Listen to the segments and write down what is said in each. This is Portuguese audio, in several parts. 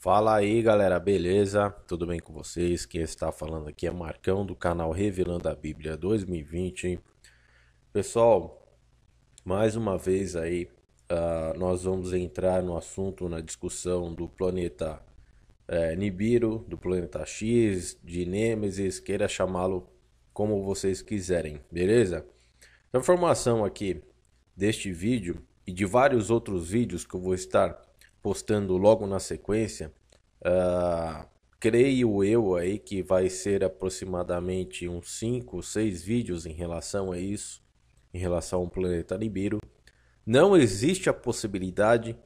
Fala aí galera, beleza? Tudo bem com vocês? Quem está falando aqui é Marcão do canal Revelando a Bíblia 2020. Pessoal, mais uma vez aí uh, nós vamos entrar no assunto, na discussão do planeta eh, Nibiru, do planeta X, de Nêmesis, queira chamá-lo como vocês quiserem, beleza? A informação aqui deste vídeo e de vários outros vídeos que eu vou estar postando logo na sequência, uh, creio eu aí que vai ser aproximadamente uns 5, 6 vídeos em relação a isso, em relação ao planeta Nibiru. Não existe a possibilidade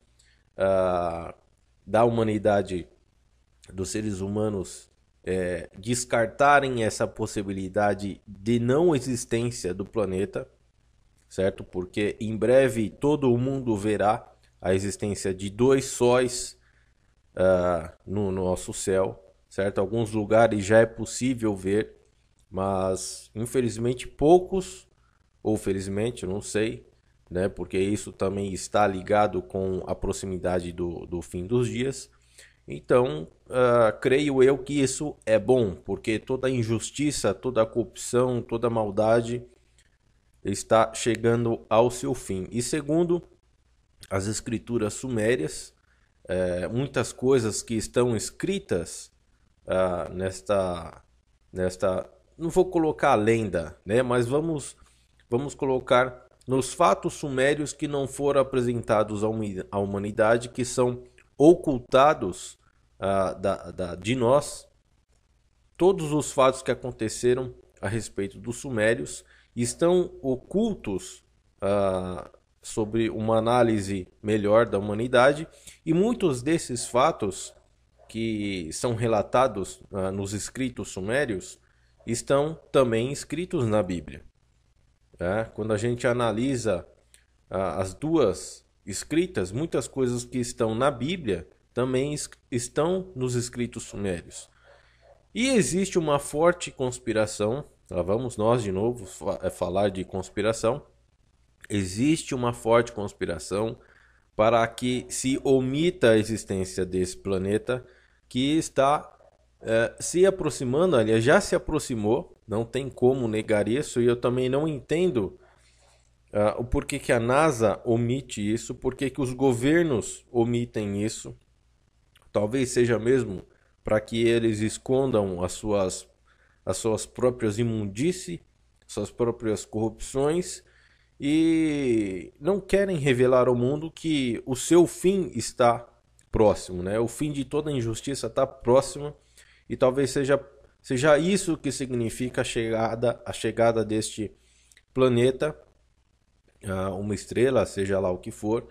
uh, da humanidade, dos seres humanos, é, descartarem essa possibilidade de não existência do planeta, certo? Porque em breve todo o mundo verá a existência de dois sóis uh, no, nosso céu, certo? Alguns lugares já é possível ver, mas infelizmente poucos, ou felizmente, não sei, né? Porque isso também está ligado com a proximidade do, do fim dos dias. Então, uh, creio eu que isso é bom, porque toda injustiça, toda corrupção, toda maldade está chegando ao seu fim. E segundo, as escrituras sumérias, é, muitas coisas que estão escritas ah, nesta, nesta, não vou colocar lenda, né? Mas vamos, vamos colocar nos fatos sumérios que não foram apresentados à humanidade, que são ocultados ah, da, da, de nós, todos os fatos que aconteceram a respeito dos sumérios estão ocultos ah, sobre uma análise melhor da humanidade e muitos desses fatos que são relatados uh, nos escritos sumérios estão também escritos na Bíblia. É? Quando a gente analisa uh, as duas escritas, muitas coisas que estão na Bíblia também es estão nos escritos sumérios. E existe uma forte conspiração, lá vamos nós de novo fa é, falar de conspiração, existe uma forte conspiração para que se omita a existência desse planeta que está eh, se aproximando, aliás, já se aproximou, não tem como negar isso, e eu também não entendo uh, o porquê que a NASA omite isso, porquê que os governos omitem isso. Talvez seja mesmo para que eles escondam as suas, as suas próprias imundícies, suas próprias corrupções, e não querem revelar ao mundo que o seu fim está próximo, né? O fim de toda injustiça está próximo e talvez seja seja isso que significa a chegada a chegada deste planeta, uma estrela, seja lá o que for,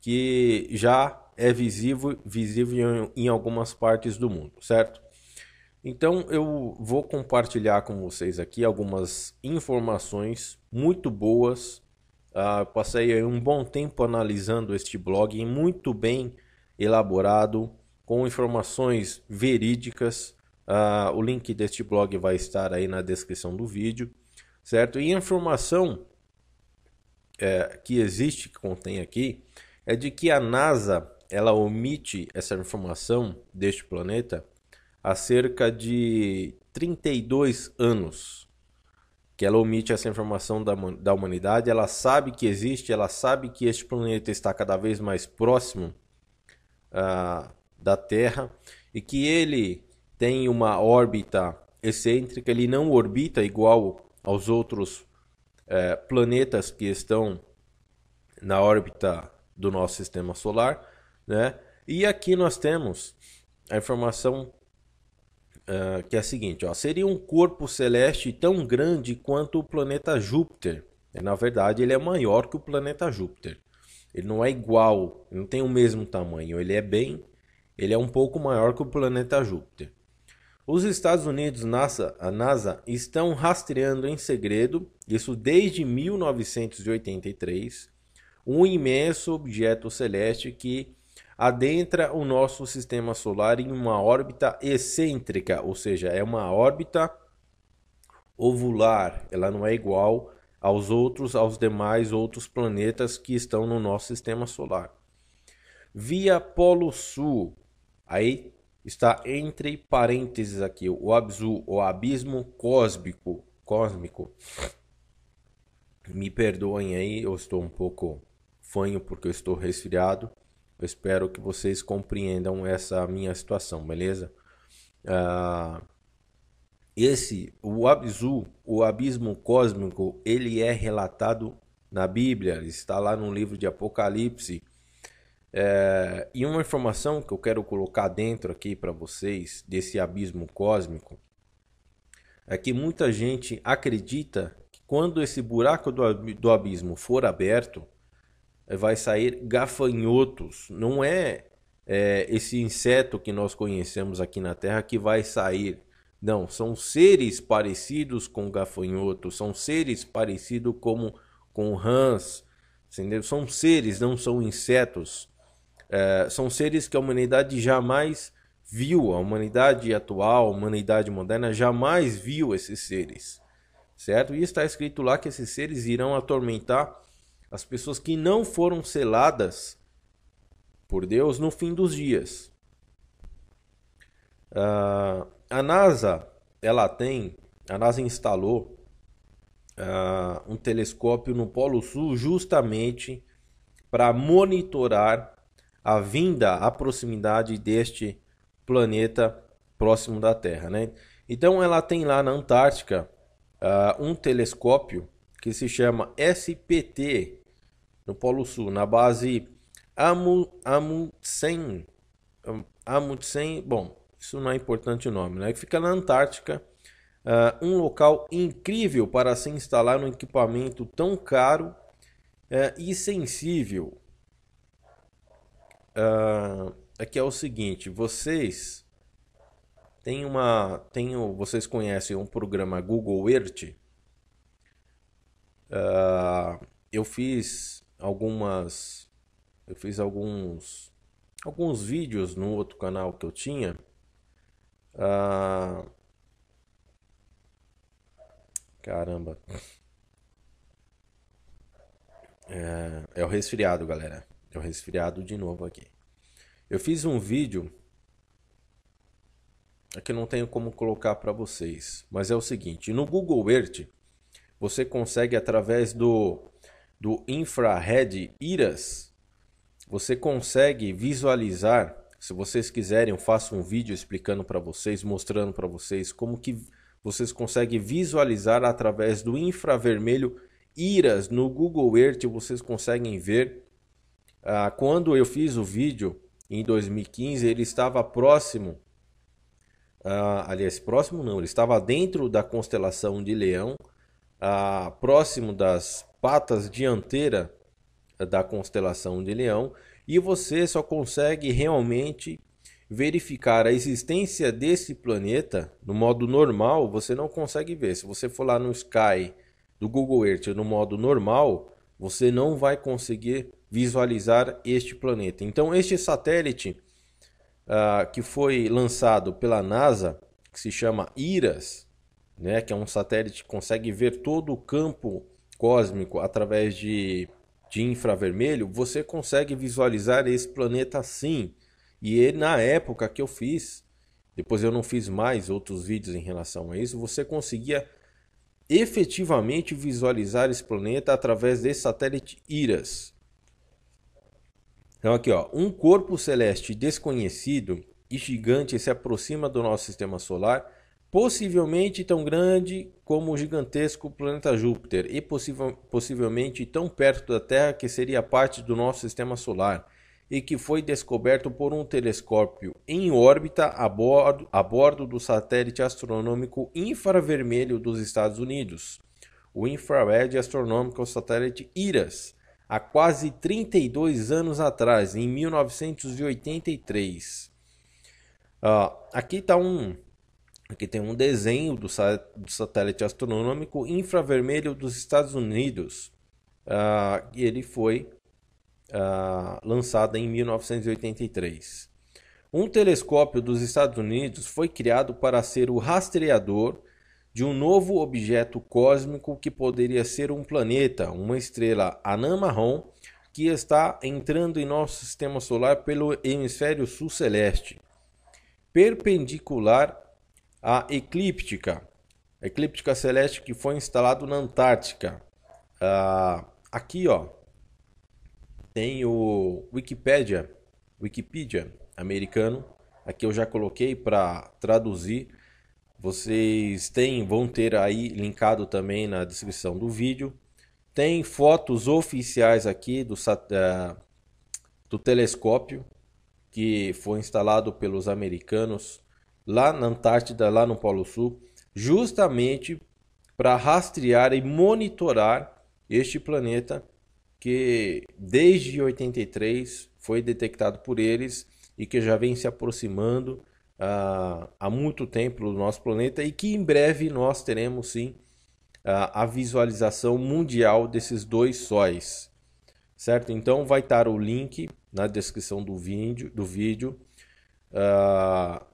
que já é visível visível em algumas partes do mundo, certo? Então eu vou compartilhar com vocês aqui algumas informações muito boas Uh, ah, passei um bom tempo analisando este blog, muito bem elaborado, com informações verídicas. Uh, o link deste blog vai estar aí na descrição do vídeo, certo? E a informação é, que existe, que contém aqui, é de que a NASA ela omite essa informação deste planeta há cerca de 32 anos, que ela omite essa informação da, da humanidade, ela sabe que existe, ela sabe que este planeta está cada vez mais próximo uh, da Terra e que ele tem uma órbita excêntrica, ele não orbita igual aos outros uh, planetas que estão na órbita do nosso sistema solar, né? E aqui nós temos a informação ah, que é a seguinte: ó, seria um corpo celeste tão grande quanto o planeta Júpiter. É, na verdade, ele é maior que o planeta Júpiter. Ele não é igual, não tem o mesmo tamanho. Ele é bem, ele é um pouco maior que o planeta Júpiter. Os Estados Unidos, NASA, a NASA, estão rastreando em segredo, isso desde 1983, um imenso objeto celeste que adentra o nosso sistema solar em uma órbita excêntrica, ou seja, é uma órbita ovular, ela não é igual aos outros, aos demais outros planetas que estão no nosso sistema solar. Via Polo Sul, aí está entre parênteses aqui o abzu, o abismo cósmico, cósmico. Me perdoem aí, eu estou um pouco fanho porque eu estou resfriado. Eu espero que vocês compreendam essa minha situação, beleza? Uh, esse, o Abzu, o abismo cósmico, ele é relatado na Bíblia, está lá no livro de Apocalipse. É, e uma informação que eu quero colocar dentro aqui para vocês desse abismo cósmico é que muita gente acredita que quando esse buraco do, do abismo for aberto, vai sair gafanhotos. Não é, é esse inseto que nós conhecemos aqui na Terra que vai sair. Não, são seres parecidos com gafanhotos, são seres parecidos como com rãs, entendeu? São seres, não são insetos. É, são seres que a humanidade jamais viu, a humanidade atual, a humanidade moderna jamais viu esses seres, certo? E está escrito lá que esses seres irão atormentar as pessoas que não foram seladas por Deus no fim dos dias. Uh, a NASA, ela tem, a NASA instalou uh, um telescópio no Polo Sul justamente para monitorar a vinda a proximidade deste planeta próximo da Terra, né? Então ela tem lá na Antártica uh, um telescópio que se chama SPT no Polo Sul, na base Amu, Amundsen. Amundsen, bom, isso não é importante o nome, né? Fica na Antártica, uh, um local incrível para se instalar um equipamento tão caro uh, e sensível. Uh, ah, aqui é, é o seguinte, vocês tem uma, tem vocês conhecem um programa Google Earth? Uh, eu fiz algumas. Eu fiz alguns. Alguns vídeos no outro canal que eu tinha. Ah, caramba. É, é, o resfriado, galera. É o resfriado de novo aqui. Eu fiz um vídeo. Aqui é não tenho como colocar para vocês. Mas é o seguinte: no Google Earth, você consegue através do do infrared IRAS, você consegue visualizar. Se vocês quiserem, eu faço um vídeo explicando para vocês, mostrando para vocês como que vocês conseguem visualizar através do infravermelho IRAS no Google Earth, vocês conseguem ver. Ah, quando eu fiz o vídeo em 2015, ele estava próximo ah, aliás, próximo não, ele estava dentro da constelação de Leão, ah, próximo das patas dianteira eh, da constelação de Leão e você só consegue realmente verificar a existência desse planeta no modo normal, você não consegue ver. Se você for lá no Sky do Google Earth no modo normal, você não vai conseguir visualizar este planeta. Então, este satélite uh, que foi lançado pela NASA, que se chama IRAS, né, que é um satélite que consegue ver todo o campo cósmico através de, de infravermelho, você consegue visualizar esse planeta assim. E ele, na época que eu fiz, depois eu não fiz mais outros vídeos em relação a isso, você conseguia efetivamente visualizar esse planeta através desse satélite IRAS. Então aqui, ó, um corpo celeste desconhecido e gigante se aproxima do nosso sistema solar possivelmente tão grande como o gigantesco planeta Júpiter e possível, possivelmente tão perto da Terra que seria parte do nosso sistema solar e que foi descoberto por um telescópio em órbita a bordo, a bordo do satélite astronômico infravermelho dos Estados Unidos, o Infrared Astronomical Satellite IRAS, há quase 32 anos atrás, em 1983. Uh, ah, aqui está um Aqui tem um desenho do, satélite astronômico infravermelho dos Estados Unidos. Uh, e ele foi uh, lançado em 1983. Um telescópio dos Estados Unidos foi criado para ser o rastreador de um novo objeto cósmico que poderia ser um planeta, uma estrela anã marrom que está entrando em nosso sistema solar pelo hemisfério sul celeste, perpendicular a eclíptica, a eclíptica celeste que foi instalado na Antártica. Ah, aqui, ó, tem o Wikipedia, Wikipedia americano. Aqui eu já coloquei para traduzir. Vocês têm, vão ter aí linkado também na descrição do vídeo. Tem fotos oficiais aqui do, uh, do telescópio que foi instalado pelos americanos lá na Antártida, lá no Polo Sul, justamente para rastrear e monitorar este planeta que desde 83 foi detectado por eles e que já vem se aproximando ah, há muito tempo do nosso planeta e que em breve nós teremos sim a visualização mundial desses dois sóis, certo? Então vai estar o link na descrição do vídeo, do vídeo uh,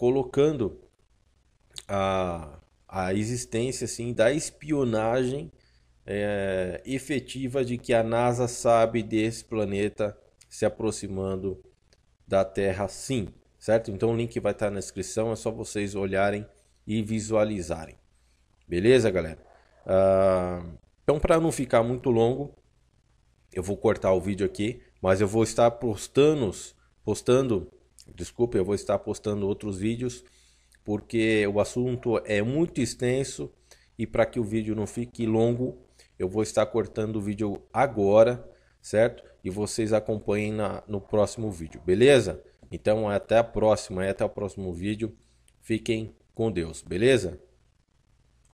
colocando a, a existência assim, da espionagem é, efetiva de que a NASA sabe desse planeta se aproximando da Terra, sim, certo? Então o link vai estar na descrição, é só vocês olharem e visualizarem. Beleza, galera? Ah, então, para não ficar muito longo, eu vou cortar o vídeo aqui, mas eu vou estar postando, postando Desculpe, eu vou estar postando outros vídeos porque o assunto é muito extenso e para que o vídeo não fique longo, eu vou estar cortando o vídeo agora, certo? E vocês acompanhem na, no próximo vídeo, beleza? Então até a próxima, até o próximo vídeo. Fiquem com Deus, beleza?